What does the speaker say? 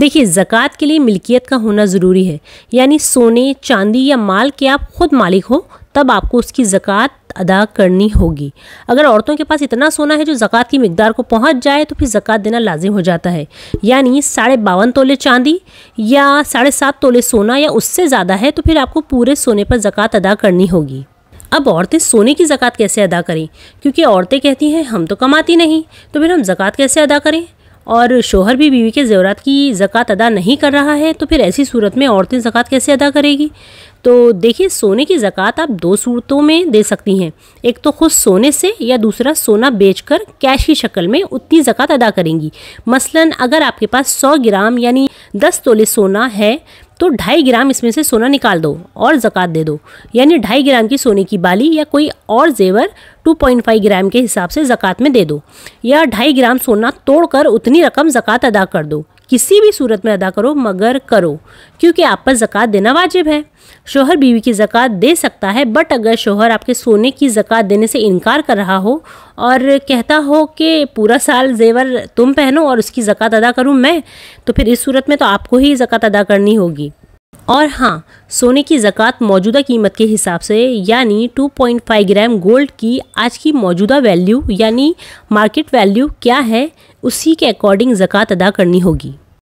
देखिए ज़क़़त के लिए मिल्कियत का होना ज़रूरी है यानी सोने चांदी या माल के आप ख़ुद मालिक हो तब आपको उसकी ज़क़़त अदा करनी होगी अगर औरतों के पास इतना सोना है जो ज़क़़त की मकदार को पहुंच जाए तो फिर ज़क़़त देना लाजिम हो जाता है यानी साढ़े बावन तोले चांदी या साढ़े सात तोले सोना या उससे ज़्यादा है तो फिर आपको पूरे सोने पर ज़क़़त अदा करनी होगी अब औरतें सोने की ज़क़़त कैसे अदा करें क्योंकि औरतें कहती हैं हम तो कमाती नहीं तो फिर हम ज़क़़त कैसे अदा करें और शोहर भी बीवी के जेवरात की ज़क़़त अदा नहीं कर रहा है तो फिर ऐसी सूरत में औरतें ज़क़़त कैसे अदा करेगी तो देखिए सोने की ज़क़़त आप दो सूरतों में दे सकती हैं एक तो खुद सोने से या दूसरा सोना बेचकर कैश की शक्ल में उतनी ज़क़़त अदा करेंगी मसलन अगर आपके पास सौ ग्राम यानी दस तोले सोना है तो ढाई ग्राम इसमें से सोना निकाल दो और ज़क़़त दे दो यानी ढाई ग्राम की सोने की बाली या कोई और जेवर 2.5 ग्राम के हिसाब से ज़क़़त में दे दो या ढाई ग्राम सोना तोड़कर उतनी रकम ज़क़़त अदा कर दो किसी भी सूरत में अदा करो मगर करो क्योंकि आप पर ज़क़़त देना वाजिब है शोहर बीवी की ज़क़़त दे सकता है बट अगर शोहर आपके सोने की ज़क़़त देने से इनकार कर रहा हो और कहता हो कि पूरा साल जेवर तुम पहनो और उसकी ज़क़़त अदा करूँ मैं तो फिर इस सूरत में तो आपको ही ज़क़़त अदा करनी होगी और हाँ सोने की ज़क़़त मौजूदा कीमत के हिसाब से यानी 2.5 ग्राम गोल्ड की आज की मौजूदा वैल्यू यानी मार्केट वैल्यू क्या है उसी के अकॉर्डिंग ज़क़़त अदा करनी होगी